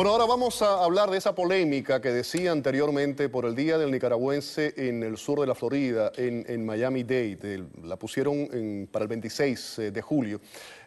Bueno, ahora vamos a hablar de esa polémica que decía anteriormente por el Día del Nicaragüense en el sur de la Florida, en, Miami-Dade. Eh, la pusieron para el 26 eh, de julio.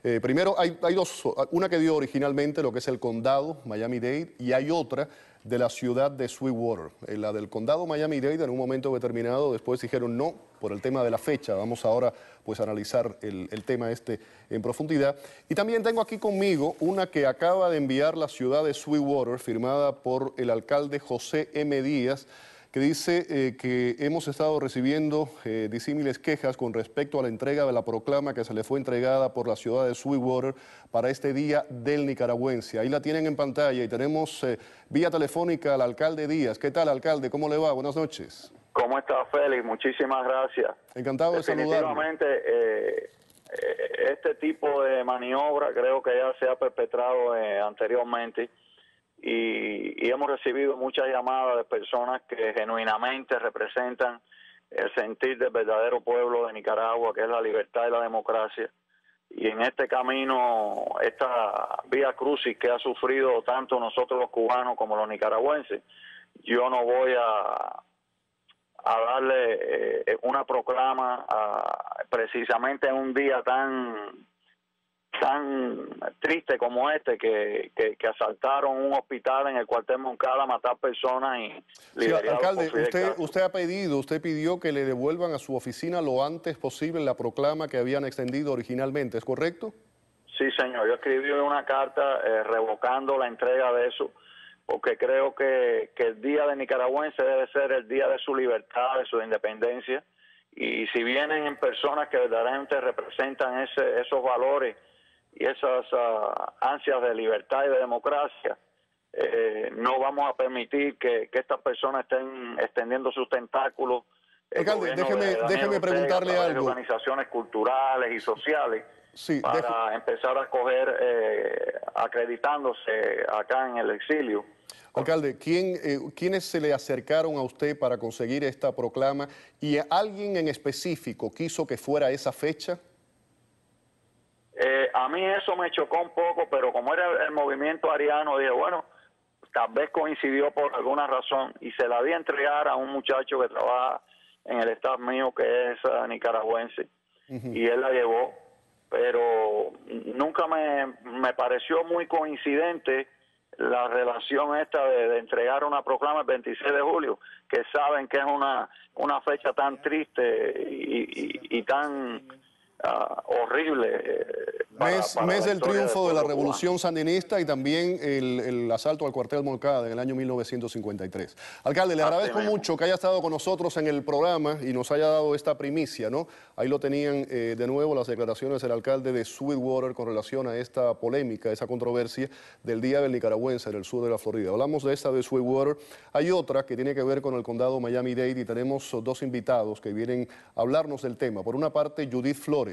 Eh, primero, hay, hay dos, una que dio originalmente lo que es el condado Miami-Dade y hay otra de la ciudad de Sweetwater. la del condado Miami-Dade en un momento determinado después dijeron no por el tema de la fecha. Vamos ahora pues a analizar el, el tema este en profundidad. Y también tengo aquí conmigo una que acaba de enviar la ciudad de Sweetwater, firmada por el alcalde José M. Díaz, que dice eh, que hemos estado recibiendo eh, disímiles quejas con respecto a la entrega de la proclama que se le fue entregada por la ciudad de Sweetwater para este Día del Nicaragüense. Ahí la tienen en pantalla y tenemos eh, vía telefónica al alcalde Díaz. ¿Qué tal, alcalde? ¿Cómo le va? Buenas noches. ¿Cómo está, Félix? Muchísimas gracias. Encantado de Definitivamente, eh este tipo de maniobra creo que ya se ha perpetrado anteriormente y, hemos recibido muchas llamadas de personas que genuinamente representan el sentir del verdadero pueblo de Nicaragua, que es la libertad y la democracia. Y en este camino, esta vía crucis que ha sufrido tanto nosotros los cubanos como los nicaragüenses, yo no voy a, darle eh, una proclama precisamente en un día tan tan triste como este que, asaltaron un hospital en el cuartel Moncada, matar personas y alcalde, usted, ha pedido, usted pidió que le devuelvan a su oficina lo antes posible la proclama que habían extendido originalmente, ¿es correcto? Sí, señor, yo escribí una carta eh, revocando la entrega de eso porque creo que, que el día de nicaragüense debe ser el día de su libertad, de su independencia, y si vienen en personas que verdaderamente representan ese, esos valores, y esas ah, ansias de libertad y de democracia, eh, no vamos a permitir que, estas personas estén extendiendo sus tentáculos. Eh, Alcalde, déjeme, déjeme preguntarle algo. Organizaciones culturales y sociales para empezar a coger, eh, acreditándose acá en el exilio. Alcalde, ¿quién, ¿quiénes se le acercaron a usted para conseguir esta proclama? ¿Y alguien en específico quiso que fuera esa fecha? Eh, a mí eso me chocó un poco, pero como era el, movimiento ariano, dije, bueno, tal vez coincidió por alguna razón y se la di a entregar a un muchacho que trabaja en el estado mío, que es eh, nicaragüense, y él la llevó, pero nunca me, me pareció muy coincidente la relación esta de, entregar una proclama el 26 de julio, que saben que es una, una fecha tan triste y, y tan Uh, horrible. Eh, mes, del triunfo de la revolución sandinista y también el, asalto al cuartel Moncada en el año 1953. Alcalde, le ah, agradezco mucho que haya estado con nosotros en el programa y nos haya dado esta primicia, ¿no? Ahí lo tenían eh, de nuevo las declaraciones del alcalde de Sweetwater con relación a esta polémica, esa controversia del Día del Nicaragüense en el sur de la Florida. Hablamos de esta de Sweetwater. Hay otra que tiene que ver con el condado Miami-Dade y tenemos dos invitados que vienen a hablarnos del tema. Por una parte, Judith Flores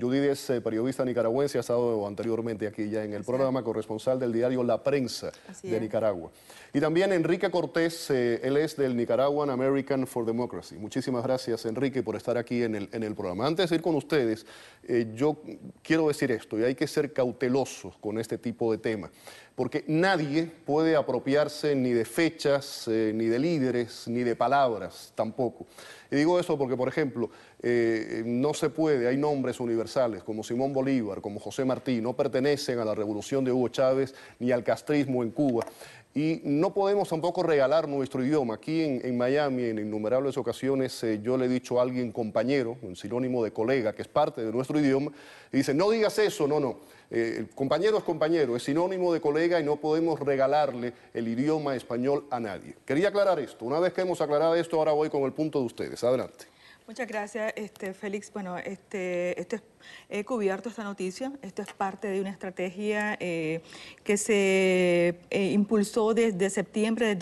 Judith eh, es periodista nicaragüense, ha estado anteriormente aquí ya en el programa, corresponsal del diario La Prensa de Nicaragua. Y también Enrique Cortés, eh, él es del Nicaraguan American for Democracy. Muchísimas gracias, Enrique, por estar aquí en el, en el programa. Antes de ir con ustedes, eh, yo quiero decir esto, y hay que ser cautelosos con este tipo de temas porque nadie puede apropiarse ni de fechas, eh, ni de líderes, ni de palabras tampoco. Y digo eso porque, por ejemplo, eh, no se puede, hay nombres universales como Simón Bolívar, como José Martí, no pertenecen a la revolución de Hugo Chávez ni al castrismo en Cuba. Y no podemos tampoco regalar nuestro idioma. Aquí en, Miami, en innumerables ocasiones, eh, yo le he dicho a alguien compañero, un sinónimo de colega, que es parte de nuestro idioma, y dice, no digas eso, no, no. Eh, compañero es compañero, es sinónimo de colega y no podemos regalarle el idioma español a nadie. Quería aclarar esto. Una vez que hemos aclarado esto, ahora voy con el punto de ustedes. Adelante. Muchas gracias, este, Félix. Bueno, este, esto he cubierto esta noticia. Esto es parte de una estrategia eh, que se eh, impulsó desde septiembre de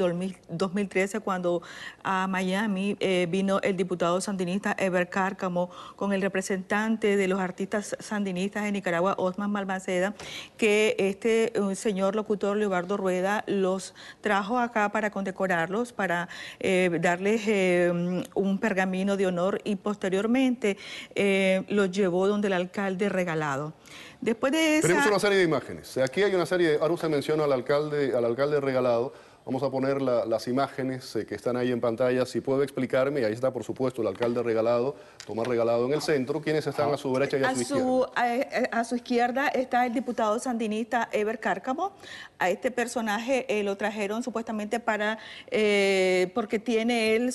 2013, cuando a Miami eh, vino el diputado sandinista Ever Cárcamo con el representante de los artistas sandinistas de Nicaragua, Osman Malmaceda, que este señor locutor Leobardo Rueda los trajo acá para condecorarlos, para darles un pergamino de honor y posteriormente eh, lo llevó donde el alcalde Regalado. Después de Tenemos una serie de imágenes. Aquí hay una serie, de... ahora usted menciona al alcalde, al alcalde Regalado. Vamos a poner las imágenes eh, que están ahí en pantalla. Si puede explicarme, y ahí está, por supuesto, el alcalde Regalado, Tomás Regalado en el centro. ¿Quiénes están a su derecha y a, su izquierda? A, su izquierda está el diputado sandinista Eber Cárcamo. A este personaje eh, lo trajeron supuestamente para... porque tiene él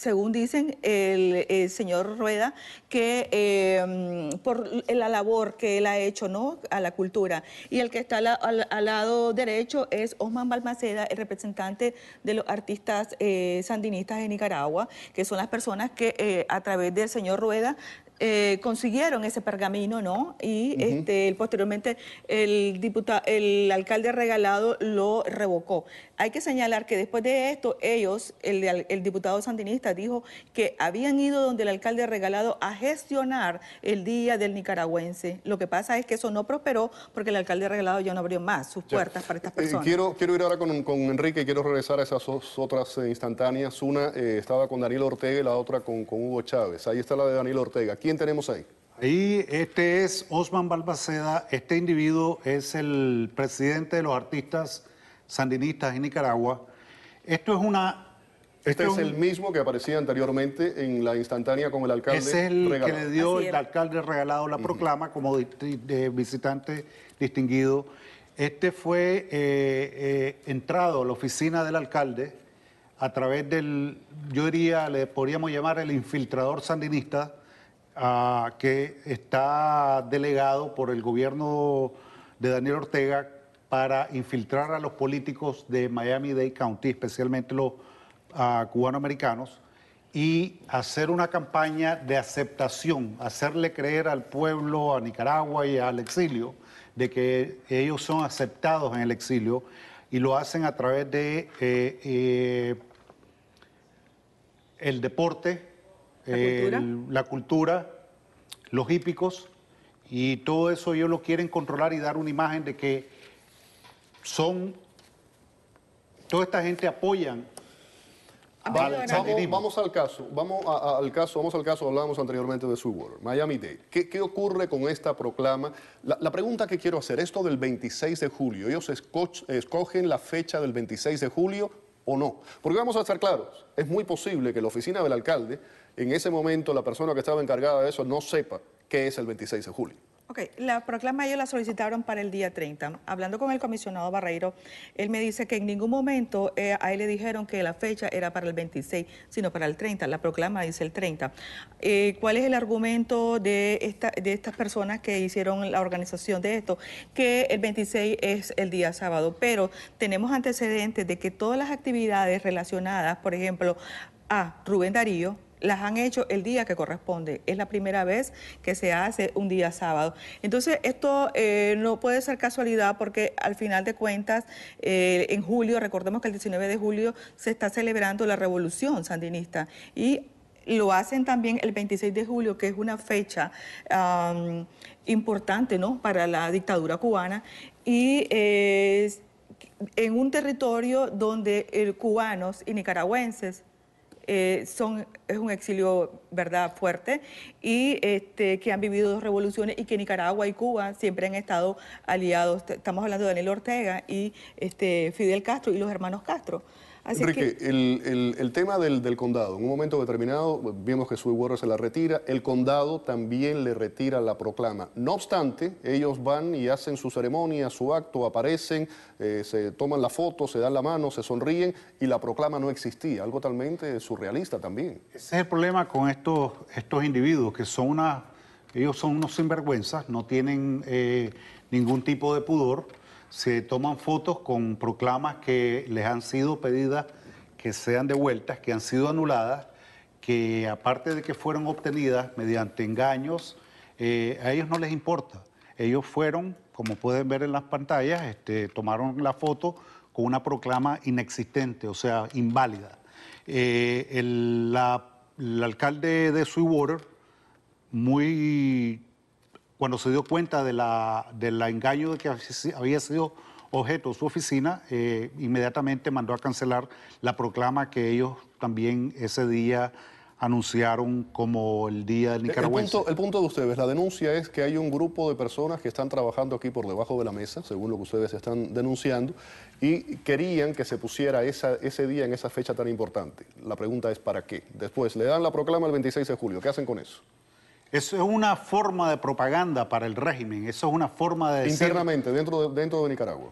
según dicen el, señor Rueda, que em, por la labor que él ha hecho ¿no? a la cultura. Y el que está al, al, lado derecho es Osman Balmaceda, el representante de los artistas eh, sandinistas de Nicaragua, que son las personas que eh, a través del señor Rueda eh, consiguieron ese pergamino, ¿no? Y este, posteriormente el, diputado, el alcalde regalado lo revocó. Hay que señalar que después de esto, ellos, el, diputado sandinista dijo que habían ido donde el alcalde regalado a gestionar el Día del Nicaragüense. Lo que pasa es que eso no prosperó porque el alcalde regalado ya no abrió más sus puertas para estas eh, personas. quiero, quiero ir ahora con, con Enrique, quiero regresar a esas otras eh, instantáneas. Una estaba con Daniel Ortega y la otra con, con Hugo Chávez. Ahí está la de Daniel Ortega tenemos ahí? Ahí este es Osman Balbaceda. Este individuo es el presidente de los artistas sandinistas en Nicaragua. Esto es una... Este es, el mismo que aparecía anteriormente en la instantánea con el alcalde Es el que le dio el alcalde regalado la proclama como visitante distinguido. Este fue eh, eh, entrado a la oficina del alcalde a través del, yo diría, le podríamos llamar el infiltrador sandinista, Ah, que está delegado por el gobierno de Daniel Ortega para infiltrar a los políticos de Miami-Dade County, especialmente los ah, cubanoamericanos, y hacer una campaña de aceptación, hacerle creer al pueblo, a Nicaragua y al exilio, de que ellos son aceptados en el exilio, y lo hacen a través de eh, eh, el deporte, ¿La, cultura? la cultura, los hípicos, y todo eso ellos lo quieren controlar y dar una imagen de que son, toda esta gente apoyan Vale, vamos, al caso, vamos al caso, vamos al caso, hablábamos anteriormente de Sweetwater, Miami-Dade. ¿Qué, ¿Qué, ocurre con esta proclama? La, pregunta que quiero hacer, esto del 26 de julio, ¿ellos escogen la fecha del 26 de julio o no? Porque vamos a estar claros, es muy posible que la oficina del alcalde en ese momento la persona que estaba encargada de eso no sepa qué es el 26 de julio. Ok, la proclama ellos la solicitaron para el día 30. Hablando con el comisionado Barreiro, él me dice que en ningún momento eh, a él le dijeron que la fecha era para el 26, sino para el 30. La proclama dice el 30. Eh, ¿Cuál es el argumento de estas personas que hicieron la organización de esto? Que el 26 es el día sábado, pero tenemos antecedentes de que todas las actividades relacionadas, por ejemplo, a Rubén Darío, las han hecho el día que corresponde. Es la primera vez que se hace un día sábado. Entonces, esto eh, no puede ser casualidad porque al final de cuentas, eh, en julio, recordemos que el 19 de julio se está celebrando la revolución sandinista y lo hacen también el 26 de julio, que es una fecha importante ¿no? para la dictadura cubana. Y eh, en un territorio donde cubanos y nicaragüenses eh, son, es un exilio verdad fuerte y este, que han vivido dos revoluciones y que Nicaragua y Cuba siempre han estado aliados. Estamos hablando de Daniel Ortega y este, Fidel Castro y los hermanos Castro. Enrique, el, tema del, condado, en un momento determinado vimos que Sue Warren se la retira, el condado también le retira la proclama. No obstante, ellos van y hacen su ceremonia, su acto, aparecen, eh, se toman la foto, se dan la mano, se sonríen y la proclama no existía, algo totalmente surrealista también. Ese es el problema con estos, estos individuos que son una, ellos son unos sinvergüenzas, no tienen eh, ningún tipo de pudor se toman fotos con proclamas que les han sido pedidas que sean devueltas, que han sido anuladas, que aparte de que fueron obtenidas mediante engaños, eh, a ellos no les importa. Ellos fueron, como pueden ver en las pantallas, este, tomaron la foto con una proclama inexistente, o sea, inválida. Eh, el, el, alcalde de Sweetwater, muy cuando se dio cuenta de la, del engaño de que había sido objeto su oficina, eh, inmediatamente mandó a cancelar la proclama que ellos también ese día anunciaron como el Día del Nicaragüense. El punto, de ustedes, la denuncia es que hay un grupo de personas que están trabajando aquí por debajo de la mesa, según lo que ustedes están denunciando, y querían que se pusiera esa, ese día en esa fecha tan importante. La pregunta es, ¿para qué? Después, le dan la proclama el 26 de julio, ¿qué hacen con eso? Eso es una forma de propaganda para el régimen, eso es una forma de... Decir... Internamente, dentro de, dentro de Nicaragua.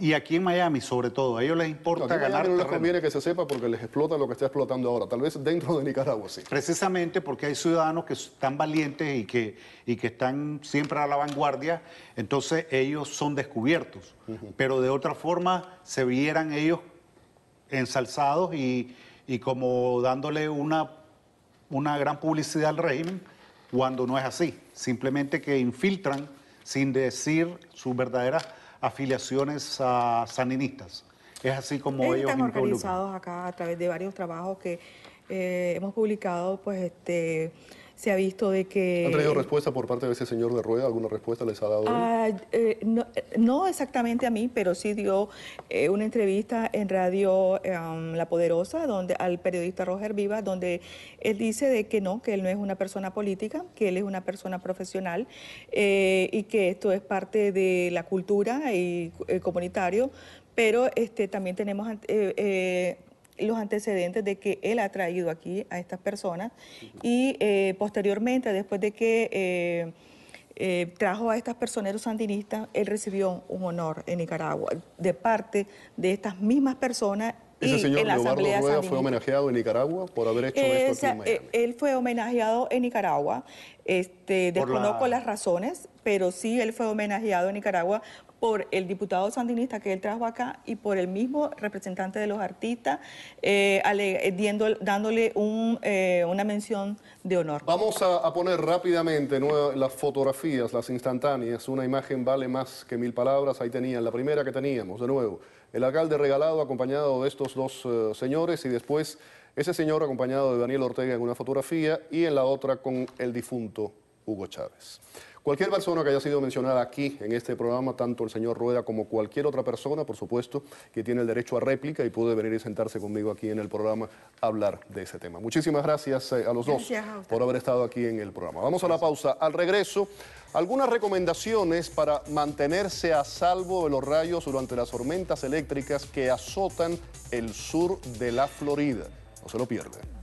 Y aquí, en Miami, sobre todo. A ellos les importa No les conviene que se sepa porque les explota lo que está explotando ahora. Tal vez dentro de Nicaragua, sí. Precisamente porque hay ciudadanos que están valientes y que, y que están siempre a la vanguardia, entonces ellos son descubiertos. Pero de otra forma se vieran ellos ensalzados y, y como dándole una una gran publicidad al régimen cuando no es así. Simplemente que infiltran sin decir sus verdaderas afiliaciones a saninistas. Es así como Están ellos... Están organizados acá a través de varios trabajos que eh, hemos publicado, pues este se ha visto de que... ¿Han traído respuesta por parte de ese señor de Rueda? ¿Alguna respuesta les ha dado? Ah, eh, eh, no, exactamente a mí, pero sí dio eh, una entrevista en Radio em, La Poderosa donde al periodista Roger Viva, donde él dice de que no, que él no es una persona política, que él es una persona profesional y que esto es parte de la cultura y comunitario, pero este, también tenemos los antecedentes de que él ha traído aquí a estas personas y eh, posteriormente, después de que eh, eh, trajo a estas personeros sandinistas, él recibió un honor en Nicaragua de parte de estas mismas personas ¿Ese señor en la Rueda fue homenajeado en Nicaragua por haber hecho esto Él fue homenajeado en Nicaragua, este, desconozco las razones, pero sí él fue homenajeado en Nicaragua por el diputado sandinista que él trajo acá y por el mismo representante de los artistas, eh, eh, dándole eh, una mención de honor. Vamos a, poner rápidamente las fotografías, las instantáneas. Una imagen vale más que mil palabras. Ahí tenían la primera que teníamos, de nuevo. El alcalde regalado acompañado de estos dos señores y después ese señor acompañado de Daniel Ortega en una fotografía y en la otra con el difunto Hugo Chávez. Cualquier persona que haya sido mencionada aquí en este programa, tanto el señor Rueda como cualquier otra persona, por supuesto, que tiene el derecho a réplica y puede venir y sentarse conmigo aquí en el programa a hablar de ese tema. Muchísimas gracias eh, a los dos por haber estado aquí en el programa. Vamos a la pausa. Al regreso, algunas recomendaciones para mantenerse a salvo de los rayos durante las tormentas eléctricas que azotan el sur de la Florida. No se lo pierda.